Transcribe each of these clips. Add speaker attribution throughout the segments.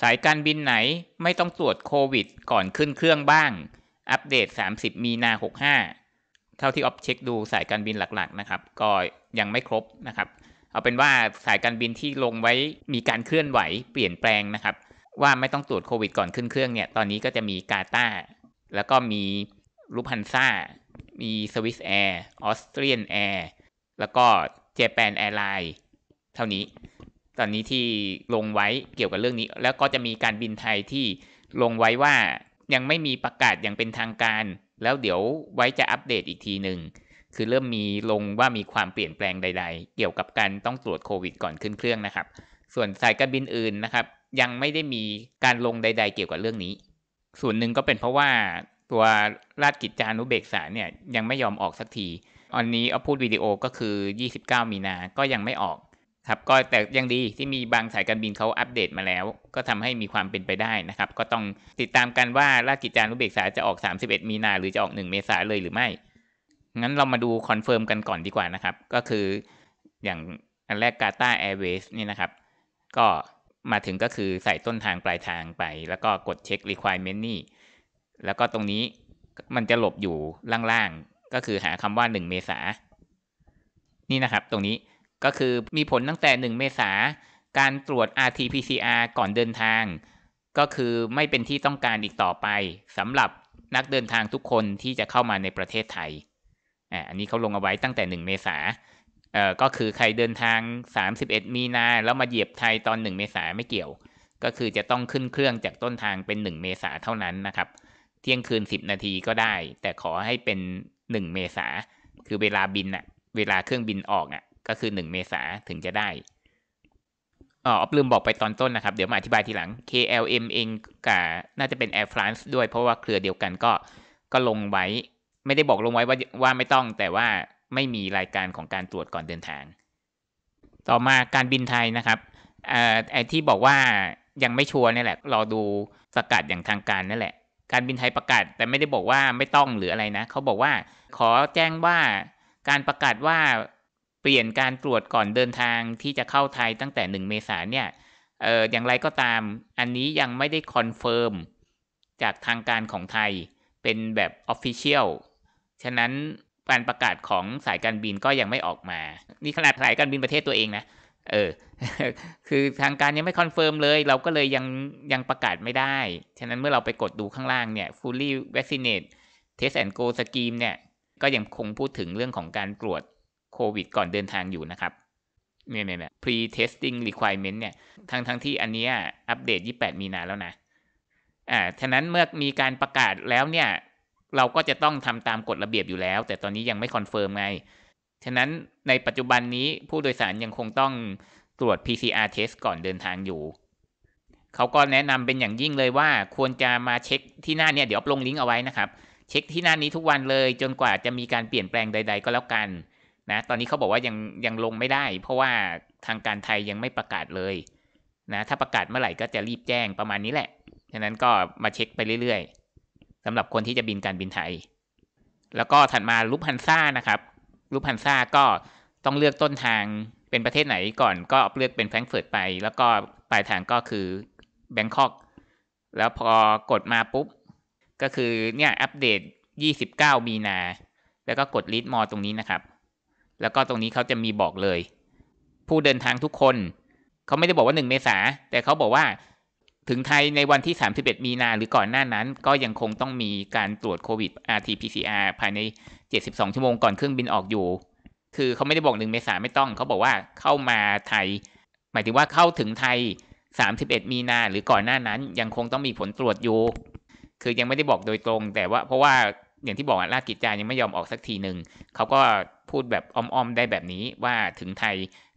Speaker 1: สายการบินไหนไม่ต้องตรวจโควิด ก่อนขึ้นเครื่องบ้าง อัปเดต 30มีนา65 เท่าที่ออฟเช็คดูสายการบินหลักๆนะครับ ก็ยังไม่ครบนะครับ เอาเป็นว่าสายการบินที่ลงไว้มีการเคลื่อนไหวเปลี่ยนแปลงนะครับ ว่าไม่ต้องตรวจโควิดก่อนขึ้นเครื่องเนี่ย ตอนนี้ก็จะมีกาตาแล้วก็มีลูพันซ่า มีสวิสแอร์ออสเตรียนแอร์ แล้วก็เจแปนแอร์ไลน์เท่านี้ตอนนี้ที่ลงไว้เกี่ยวกับเรื่องนี้ แล้วก็จะมีการบินไทยที่ลงไว้ว่ายังไม่มีประกาศอย่างเป็นทางการ แล้วเดี๋ยวไว้จะอัปเดตอีกทีหนึ่งคือเริ่มมีลงว่ามีความเปลี่ยนแปลงใด ๆเกี่ยวกับการต้องตรวจโควิด ก่อนขึ้นเครื่องนะครับ ส่วนสายการบินอื่นนะครับ ยังไม่ได้มีการลงใดๆเกี่ยวกับเรื่องนี้ ส่วนหนึ่งก็เป็นเพราะว่า ตัวราชกิจจานุเบกษาเนี่ยยังไม่ยอมออกสักทีอันนี้เอาพูดวิดีโอก็คือ 29 มีนาก็ยังไม่ออกครับก็แต่ยังดีที่มีบางสายการบินเขาอัปเดตมาแล้ว ก็ทำให้มีความเป็นไปได้นะครับ ก็ต้องติดตามกันว่าราชกิจจานุเบกษาจะออก 31 มีนาหรือจะออก 1 เมษาเลยหรือไม่ งั้นเรามาดูคอนเฟิร์มกันก่อนดีกว่านะครับ ก็คือ อย่างอันแรกกาตาแอร์เวย์นี่นะครับ ก็มาถึงก็คือใส่ต้นทางปลายทางไป แล้วก็กดเช็ค requirement นี่แล้วก็ตรงนี้มันจะหลบอยู่ล่างๆก็คือหาคำว่า 1 เมษานี่นะครับ ตรงนี้ก็คือมีผลตั้งแต่ 1 เมษา การตรวจ RT-PCR ก่อนเดินทาง ก็คือไม่เป็นที่ต้องการอีกต่อไปสำหรับนักเดินทางทุกคนที่จะเข้ามาในประเทศไทย อันนี้เขาลงเอาไว้ตั้งแต่ 1 เมษาเอ่อ ก็คือใครเดินทาง 31 มีนาแล้วมาเหยียบไทยตอน 1 เมษาไม่เกี่ยว ก็คือจะต้องขึ้นเครื่องจากต้นทางเป็น 1 เมษาเท่านั้นนะครับ เที่ยงคืน 10 นาทีก็ได้ แต่ขอให้เป็น 1 เมษาคือเวลาบินอะเวลาเครื่องบินออกอะก็คือ1เมษาถึงจะได้อ๋ออลืมบอกไปตอนต้นนะครับ เดี๋ยวมาอธิบายทีหลัง KLM เองกับน่าจะเป็น Air France ด้วยเพราะว่าเครือเดียวกันก็ก็ลงไว้ ไม่ได้บอกลงไว้ว่าว่าไม่ต้อง แต่ว่าไม่มีรายการของการตรวจก่อนเดินทาง ต่อมาการบินไทยนะครับอออที่บอกว่ายังไม่ชัวร์นี่แหละ รอดูสกัดอย่างทางการนั่นแหละการบินไทยประกาศแต่ไม่ได้บอกว่าไม่ต้องหรืออะไรนะเขาบอกว่า ขอแจ้งว่าการประกาศว่าเปลี่ยนการตรวจก่อนเดินทางที่จะเข้าไทยตั้งแต่ 1 เมษาเนี่ยเอออย่างไรก็ตาม อันนี้ยังไม่ได้คอนเฟิร์มจากทางการของไทยเป็นแบบออฟฟิเชียลฉะนั้นการประกาศของสายการบินก็ยังไม่ออกมา นี่ขนาดสายการบินประเทศตัวเองนะ เออ คือทางการยังไม่คอนเฟิร์มเลย เราก็เลยยังยังประกาศไม่ได้ ฉะนั้นเมื่อเราไปกดดูข้างล่างเนี่ย fully vaccinated test and go scheme เนี่ย ก็ยังคงพูดถึงเรื่องของการตรวจควิดก่อนเดินทางอยู่นะครับเนี่ยเนี่ย pre testing requirement เนี่ยทั้งทั้งที่อันนี้อัปเดต 28 มีนาแล้วนะ อ่าัะนั้นเมื่อมีการประกาศแล้วเนี่ย เราก็จะต้องทำตามกฎระเบียบอยู่แล้ว แต่ตอนนี้ยังไม่คอนเฟิร์มไงฉะนั้นในปัจจุบันนี้ผู้โดยสารยังคงต้องตรวจ PCR test ก่อนเดินทางอยู่ เขาก็แนะนำเป็นอย่างยิ่งเลยว่า ควรจะมาเช็คที่หน้าเนี่ย เดี๋ยวลงลิงก์เอาไว้นะครับ เช็คที่หน้านี้ทุกวันเลยจนกว่าจะมีการเปลี่ยนแปลงใด ๆ ก็แล้วกันนะตอนนี้เขาบอกว่ายังยังลงไม่ได้เพราะว่าทางการไทยยังไม่ประกาศเลยนะ ถ้าประกาศเมื่อไหร่ก็จะรีบแจ้งประมาณนี้แหละ ฉะนั้นก็มาเช็คไปเรื่อยๆสำหรับคนที่จะบินการบินไทย แล้วก็ถัดมาลูปฮันซ่านะครับลูปฮันซ่าก็ต้องเลือกต้นทางเป็นประเทศไหนก่อนก็เลือกเป็นแฟรงก์เฟิร์ตไป แล้วก็ปลายทางก็คือแบงคอกแล้วพอกดมาปุ๊บก็คือเนี่ยอัปเดต 29มีนา แล้วก็กดลิสต์มอตรงนี้นะครับแล้วก็ตรงนี้เขาจะมีบอกเลย ผู้เดินทางทุกคนเขาไม่ได้บอกว่า1เมษาแต่เขาบอกว่าถึงไทยในวันที่31มีนาหรือก่อนหน้านั้น ก็ยังคงต้องมีการตรวจโควิด rt-pcr ภายใน 72ชั่วโมงก่อนเครื่องบินออกอยู่คือเขาไม่ได้บอก1เมษาไม่ต้องเขาบอกว่าเข้ามาไทย หมายถึงว่าเข้าถึงไทย31มีนาหรือก่อนหน้านั้น ยังคงต้องมีผลตรวจอยู่ คือยังไม่ได้บอกโดยตรง แต่ว่าเพราะว่าอย่างที่บอกราชกิจจายังไม่ยอมออกสักทีหนึ่งเขาก็พูดแบบอ้อมๆได้แบบนี้ว่าถึงไทย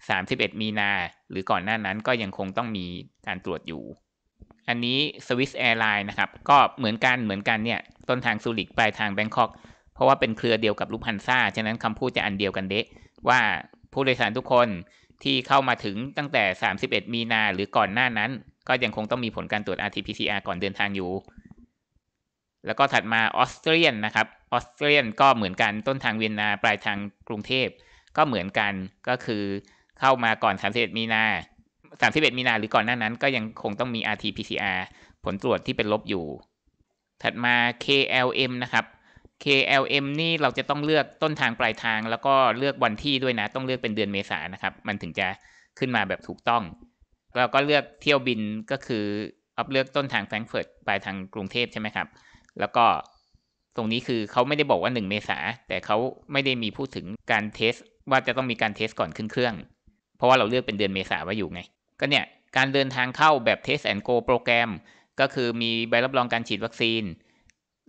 Speaker 1: 31 มีนา หรือก่อนหน้านั้น ก็ยังคงต้องมีการตรวจอยู่ อันนี้สวิสแอร์ไลน์นะครับก็เหมือนกันเหมือนกันเนี่ยต้นทางซูริกปลายทางแบงคอกเพราะว่าเป็นเครือเดียวกับลูพันซ่าฉะนั้นคำพูดจะอันเดียวกันเดะว่าผู้โดยสารทุกคนที่เข้ามาถึงตั้งแต่ 31 มีนา หรือก่อนหน้านั้น ก็ยังคงต้องมีผลการตรวจ RT-PCR ก่อนเดินทางอยู่ แล้วก็ถัดมาออสเตรียนนะครับออสเตรเลียนก็เหมือนกันต้นทางเวียนนาปลายทางกรุงเทพก็เหมือนกันก็คือเข้ามาก่อน 31 มีนา31 มีนาหรือก่อนหน้านั้น ก็ยังคงต้องมี RT-PCR ผลตรวจที่เป็นลบอยู่ ถัดมา KLM นะครับ KLM นี่เราจะต้องเลือกต้นทางปลายทาง แล้วก็เลือกวันที่ด้วยนะ ต้องเลือกเป็นเดือนเมษานะครับ มันถึงจะขึ้นมาแบบถูกต้องเราก็เลือกเที่ยวบินก็คืออัพเลือกต้นทางแฟรงก์เฟิร์ตปลายทางกรุงเทพใช่ไหมครับ แล้วก็ตรงนี้คือเขาไม่ได้บอกว่า1เมษาแต่เขาไม่ได้มีพูดถึงการเทสว่าจะต้องมีการเทส ก่อนขึ้นเครื่อง เพราะว่าเราเลือกเป็นเดือนเมษาไว้อยู่ไงก็เนี่ย การเดินทางเข้าแบบ e s สแอนโกโปรแกรมก็คือมีใบรับรองการฉีดวัคซีน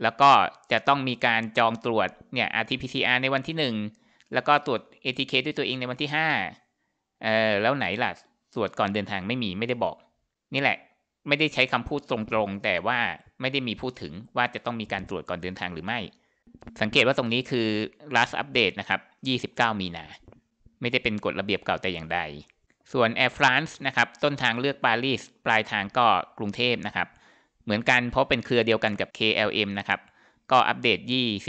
Speaker 1: แล้วก็จะต้องมีการจองตรวจเนี่ย RT-PCR ในวันที่ 1 แล้วก็ตรวจ ATK ด้วยตัวเองในวันที่5เออแล้วไหนล่ะตรวจก่อนเดินทางไม่มีไม่ได้บอก นี่แหละไม่ได้ใช้คำพูดตรงๆ แต่ว่าไม่ได้มีพูดถึงว่าจะต้องมีการตรวจก่อนเดินทางหรือไม่ สังเกตว่าตรงนี้คือ last update นะครับ29 มีนาไม่ได้เป็นกฎระเบียบเก่าแต่อย่างใด ส่วน Air France นะครับ ต้นทางเลือกปารีสปลายทางก็กรุงเทพนะครับ เหมือนกันเพราะเป็นเครือเดียวกันกับ KLM นะครับก็อัปเดต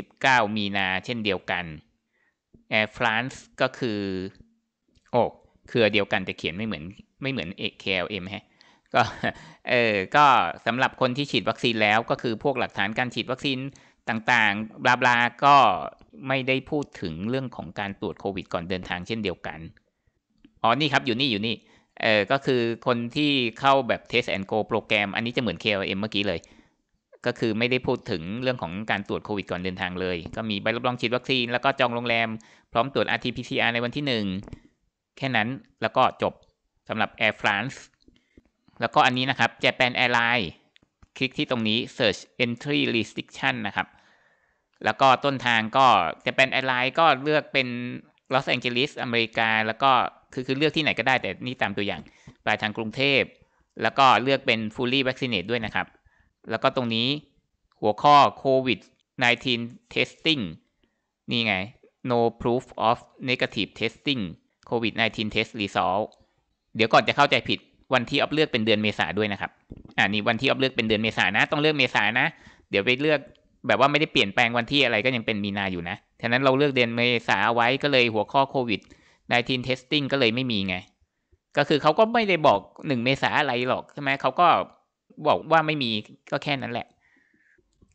Speaker 1: 29 มีนาเช่นเดียวกัน Air France ก็คือโอ้เครือเดียวกันแต่เขียนไม่เหมือนไม่เหมือน KLM ฮะก็เออก็สำหรับคนที่ฉีดวัคซีนแล้วก็คือพวกหลักฐานการฉีดวัคซีนต่างๆ บลาบลาก็ไม่ได้พูดถึงเรื่องของการตรวจโควิดก่อนเดินทาง เช่นเดียวกัน อ๋อ นี่ครับ อยู่นี่อยู่นี่ เออก็คือคนที่เข้าแบบ Test and Go โปรแกรมอันนี้จะเหมือน KLM เมื่อกี้เลย ก็คือไม่ได้พูดถึงเรื่องของการตรวจโควิดก่อนเดินทาง เลย ก็มีใบรับรองฉีดวัคซีนแล้วก็จองโรงแรมพร้อมตรวจ RT-PCR ในวันที่ 1 แค่นั้นแล้วก็จบสำหรับ Air France แล้วก็อันนี้นะครับ Japan a i r l i n e คลิกที่ตรงนี้ search entry restriction นะครับ แล้วก็ต้นทางก็ Japan a i r l i n e ก็เลือกเป็น Los Angeles อเมริกา แล้วก็คือ คือ เลือกที่ไหนก็ได้แต่นี่ตามตัวอย่างปลายทางกรุงเทพ แล้วก็เลือกเป็น fully vaccinated ด้วยนะครับ แล้วก็ตรงนี้หัวข้อ COVID 19 testing นี่ไง no proof of negative testing COVID 19 test result เดี๋ยวก่อนจะเข้าใจผิดวันที่อัพเลือกเป็นเดือนเมษาด้วยนะครับ อ่านี่วันที่อัพเลือกเป็นเดือนเมษานะ ต้องเลือกเมษานะ เดี๋ยวไปเลือกแบบว่าไม่ได้เปลี่ยนแปลงวันที่อะไรก็ยังเป็นมีนาอยู่นะฉะนั้นเราเลือกเดือนเมษาไว้ก็เลยหัวข้อโควิด19 testing ก็เลยไม่มีไง ก็คือเขาก็ไม่ได้บอกหนึ่งเมษาอะไรหรอกใช่ไหมเขาก็บอกว่าไม่มีก็แค่นั้นแหละ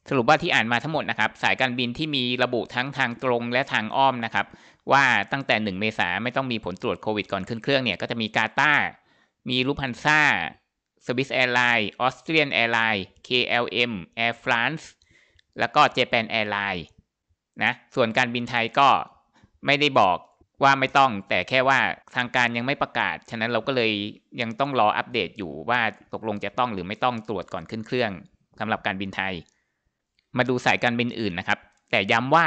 Speaker 1: สรุปว่าที่อ่านมาทั้งหมดนะครับ สายการบินที่มีระบุทั้งทางตรงและทางอ้อมนะครับ ว่าตั้งแต่1เมษาไม่ต้องมีผลตรวจโควิดก่อนขึ้นเครื่องเนี่ยก็จะมีกาตามีลูพันซ่าสวิสแอร์ไลน์ ออสเตรียนแอร์ไลน์ KLM Air France แล้วก็เจแปนแอร์ไลน์นะ ส่วนการบินไทยก็ไม่ได้บอกว่าไม่ต้อง แต่แค่ว่าทางการยังไม่ประกาศ ฉะนั้นเราก็เลยยังต้องรออัปเดตอยู่ว่าตกลงจะต้องหรือไม่ต้องตรวจก่อนขึ้นเครื่องสำหรับการบินไทย มาดูสายการบินอื่นนะครับ แต่ย้ำว่า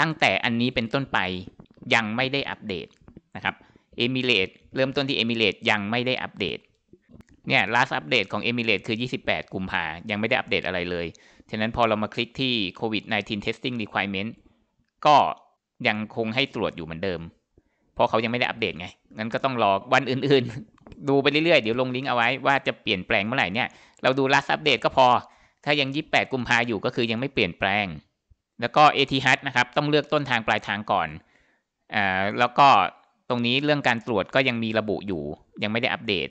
Speaker 1: ตั้งแต่อันนี้เป็นต้นไปยังไม่ได้อัปเดตนะครับเอมิเรตเริ่มต้นที่เอมิเรตยังไม่ได้อัปเดตเนี่ย last update ของ e m i ิ a t e คือ 28 กุมภายังไม่ได้อัปเดตอะไรเลย ฉะนั้นพอเรามาคลิกที่ covid 19 testing requirement ก็ยังคงให้ตรวจอยู่เหมือนเดิม เพราะเขายังไม่ได้อัปเดตไง งั้นก็ต้องรอวันอื่นๆ ดูไปเรื่อยๆ เดี๋ยวลงลิงก์เอาไว้ว่าจะเปลี่ยนแปลงเมื่อไหร่เนี่ย เราดู last update ก็พอ ถ้ายัง 28 กุมภาอยู่ก็คือยังไม่เปลี่ยนแปลงแล้วก็ ETH นะครับต้องเลือกต้นทางปลายทางก่อนอ่าแล้วก็ตรงนี้เรื่องการตรวจก็ยังมีระบุอยู่ ยังไม่ได้อัปเดต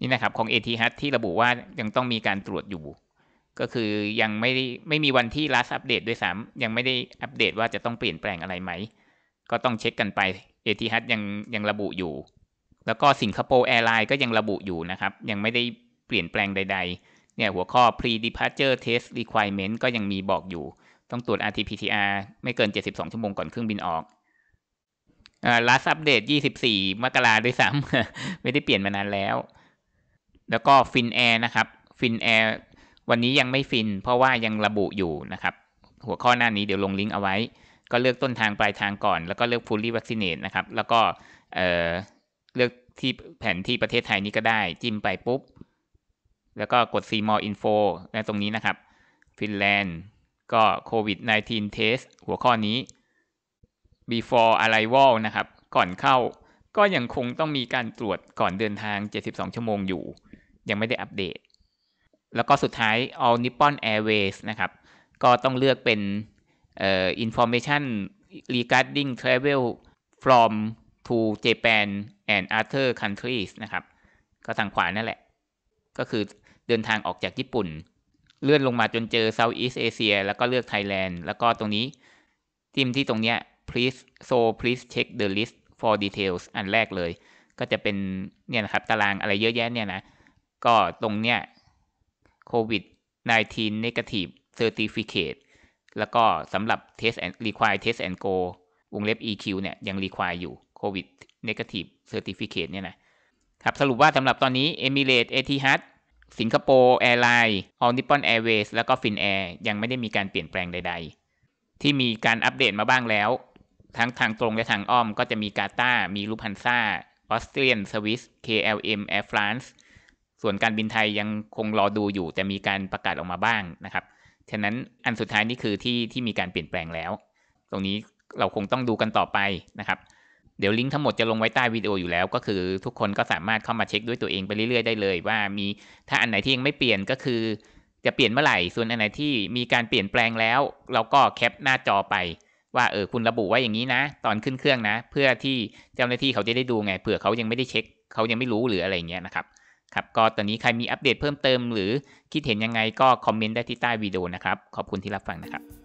Speaker 1: นี่นะครับของ AT h ที่ระบุว่ายังต้องมีการตรวจอยู่ ก็คือยังไม่ได้ไม่มีวันที่ last อัปเดตด้วยซ้ำยังไม่ได้อัปเดตว่าจะต้องเปลี่ยนแปลงอะไรไหม ก็ต้องเช็คกันไป AT h ยังยังระบุอยู่ แล้วก็สิงคโปร์แอร์ไลน์ก็ยังระบุอยู่นะครับยังไม่ได้เปลี่ยนแปลงใดๆเนี่ยหัวข้อ pre departure test requirement ก็ยังมีบอกอยู่ ต้องตรวจ RT-PCR ไม่เกิน72ชั่วโมงก่อนเครื่องบินออกอ่าเดตยี่สิบส24มกราด้วยซ้ำไม่ได้เปลี่ยนมานานแล้ว แล้วก็ฟินแอร์นะครับ ฟินแอร์วันนี้ยังไม่ฟิน เพราะว่ายังระบุอยู่นะครับ หัวข้อหน้านี้เดี๋ยวลงลิงก์เอาไว้ ก็เลือกต้นทางปลายทางก่อน แล้วก็เลือก fully vaccinate นะครับ แล้วก็เเลือกที่แผนที่ประเทศไทยนี้ก็ได้ จิ้มไปปุ๊บ แล้วก็กด see more info ตรงนี้นะครับฟินแลนด์ก็โควิด19 test หัวข้อนี้ before arrival นะครับ ก่อนเข้า ก็ยังคงต้องมีการตรวจก่อนเดินทาง 72 ชั่วโมงอยู่ ยังไม่ได้อัปเดต แล้วก็สุดท้าย all nippon airways นะครับ ก็ต้องเลือกเป็น information regarding travel from to Japan and other countries นะครับ ก็ทางขวานั่นแหละ ก็คือเดินทางออกจากญี่ปุ่น เลื่อนลงมาจนเจอ Southeast Asia แล้วก็เลือกไทยแลนด์แล้วก็ตรงนี้ทิมที่ตรงเนี้ย please so please check the list for details อันแรกเลย ก็จะเป็นเนี่ยนะครับตารางอะไรเยอะแยะเนี่ยนะก็ตรงเนี้ย covid 19 negative certificate แล้วก็สำหรับ test and require test and go วงเล็บ EQ เนี่ยยัง require อยู่ covid negative certificate เนี่ยนะครับสรุปว่าสำหรับตอนนี้ Emirates Etihad สิงคโปร์แอร์ไลน์ออลนิปปอนแอร์เวสแล้วก็ฟินแอร์ยังไม่ได้มีการเปลี่ยนแปลงใดๆ ที่มีการอัปเดตมาบ้างแล้วทั้งทางตรงและทางอ้อมก็จะมีกาตามีลูพันซาออสเตรียน สวิส KLM Air France ส่วนการบินไทยยังคงรอดูอยู่ แต่มีการประกาศออกมาบ้างนะครับฉะนั้นอันสุดท้ายนี่คือที่ที่มีการเปลี่ยนแปลงแล้ว ตรงนี้เราคงต้องดูกันต่อไปนะครับ เดี๋ยวลิงก์ทั้งหมดจะลงไว้ใต้วิดีโออยู่แล้ว ก็คือ ทุกคนก็สามารถเข้ามาเช็คด้วยตัวเองไปเรื่อยๆได้เลย ว่ามีถ้าอันไหนที่ยังไม่เปลี่ยนก็คือจะเปลี่ยนเมื่อไหร่ ส่วนอันไหนที่มีการเปลี่ยนแปลงแล้ว เราก็แคปหน้าจอไปว่าเออคุณระบุไว้อย่างนี้นะ ตอนขึ้นเครื่องนะ เพื่อที่เจ้าหน้าที่เขาจะได้ดูไงเผื่อเขายังไม่ได้เช็ค เขายังไม่รู้หรืออะไรเงี้ยนะครับครับก็ตอนนี้ใครมีอัปเดตเพิ่มเติม หรือคิดเห็นยังไงก็คอมเมนต์ได้ที่ใต้วิดีโอนะครับ ขอบคุณที่รับฟังนะครับ